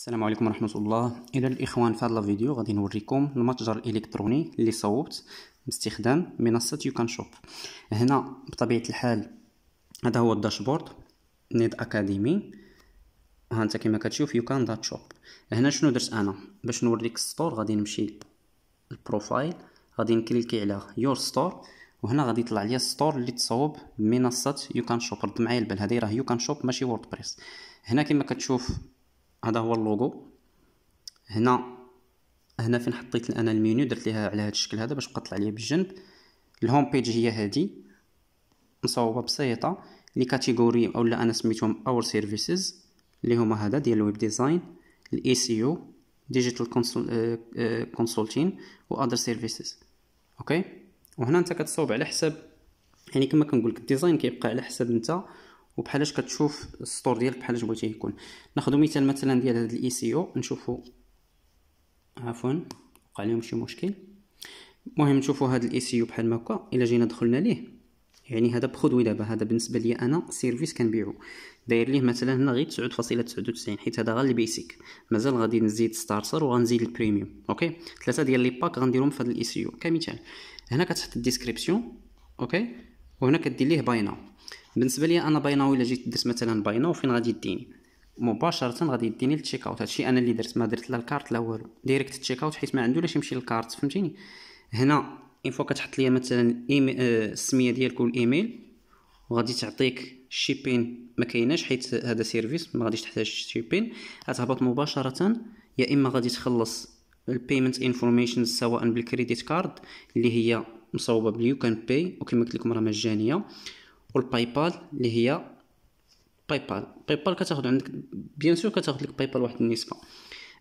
السلام عليكم ورحمه الله اذا الاخوان في هذا الفيديو غادي نوريكم المتجر الالكتروني اللي صوبت باستخدام منصه يو كان شوب هنا بطبيعه الحال هذا هو الداشبورد نيد اكاديمي ها انت كما كتشوف يو كان دات شوب هنا شنو درت انا باش نوريك ستور غادي نمشي البروفايل غادي نكليكي على يور ستور وهنا غادي يطلع لي ستور اللي تصاوب منصه يو كان شوب رد معايا البال هذه راه يو كان شوب ماشي ووردبريس هنا كما كتشوف هذا هو اللوغو هنا هنا فين حطيت انا المينيو درت ليها على هذا الشكل هذا باش بقى طلع ليا بالجنب الهوم بيج هي هذه مصوبه بسيطه لي كاتيجوري اولا انا سميتهم اور سيرفيسز اللي هما هذا ديال الويب ديزاين الاي سي يو ديجيتال كونسولتين و اذر سيرفيسز اوكي وهنا انت كتصوب على حساب يعني كما كنقول لك الديزاين كيبقى على حساب انت وبحالاش كتشوف السطور ديالك بحالاش بغيتيه يكون ناخذ مثال مثلا ديال هذا الاي سي e او نشوفوا عفوا وقع لهم شي مشكل المهم نشوفوا هذا الاي سي e او بحال ما هكا الا جينا دخلنا ليه يعني هذا بخدوي دابا هذا بالنسبه ليا انا سيرفيس كنبيعو داير ليه مثلا هنا غير 9.99 حيت هذا غير البيسيك مازال غادي نزيد ستارتر وغنزيد البريميوم اوكي ثلاثه ديال لي باك غنديرهم في هذا الاي سي e او كمثال هنا كتحط الديسكريبسيون اوكي وهنا كدير ليه بايناو بالنسبه ليا انا بايناو الا جيت درت مثلا بايناو فين غادي يديني مباشره غادي يديني للتشيك اوت هادشي انا اللي درت ما درت لا الكارت لا والو ديريكت تشيك اوت حيت ما عنده علاش يمشي للكارت فهمتيني هنا اين فوا كتحط ليا مثلا آه، السميه ديالك والايميل وغادي تعطيك شيبين ما كايناش حيت هذا سيرفيس ما غاديش تحتاج شيبين غتهبط مباشره يا اما غادي تخلص البيمنت انفورميشن سواء بالكريديت كارد اللي هي مصوبه باليو كان باي وكما قلت لكم راه مجانيه والباي بال اللي هي باي بال باي بال كتاخذ عندك بيان سور كتاخذ لك باي بال واحد النسبه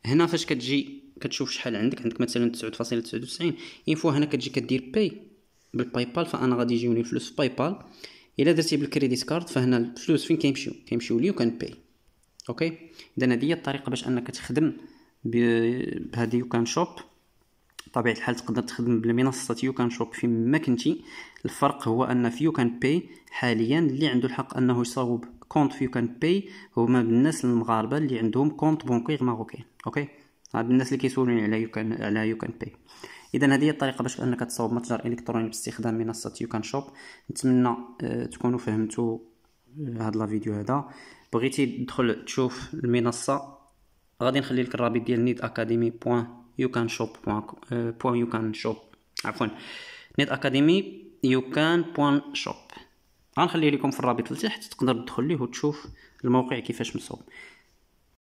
هنا فاش كتجي كتشوف شحال عندك عندك مثلا 9.99 اين فوا هنا كتجي كدير باي بالباي بال فانا غادي يجوني الفلوس في باي بال الا درتي بالكريديت كارد فهنا الفلوس فين كيمشيو كيمشيو ليو كان باي اوكي اذا هذه هي الطريقه باش انك تخدم بهذه يو كان شوب بطبيعه الحال تقدر تخدم بالمنصه يوكان شوب في ما كنتي الفرق هو ان في يوكان باي حاليا اللي عنده الحق انه يصاوب كونت في يوكان باي من الناس المغاربه اللي عندهم كونت بونكير ماروكي اوكي هاد الناس اللي كيسولوني على يوكان على يوكان باي اذا هذه هي الطريقه باش انك تصاوب متجر الكتروني باستخدام منصه يوكان شوب نتمنى آه، تكونوا فهمتوا آه، هاد لا فيديو هذا بغيتي تدخل تشوف المنصه غادي نخلي لك الرابط ديال نيد اكاديمي بوان you can uh, عفوا نت اكاديمي you غنخلي لكم في الرابط لتحت تقدر تدخل ليه وتشوف الموقع كيفاش مصوب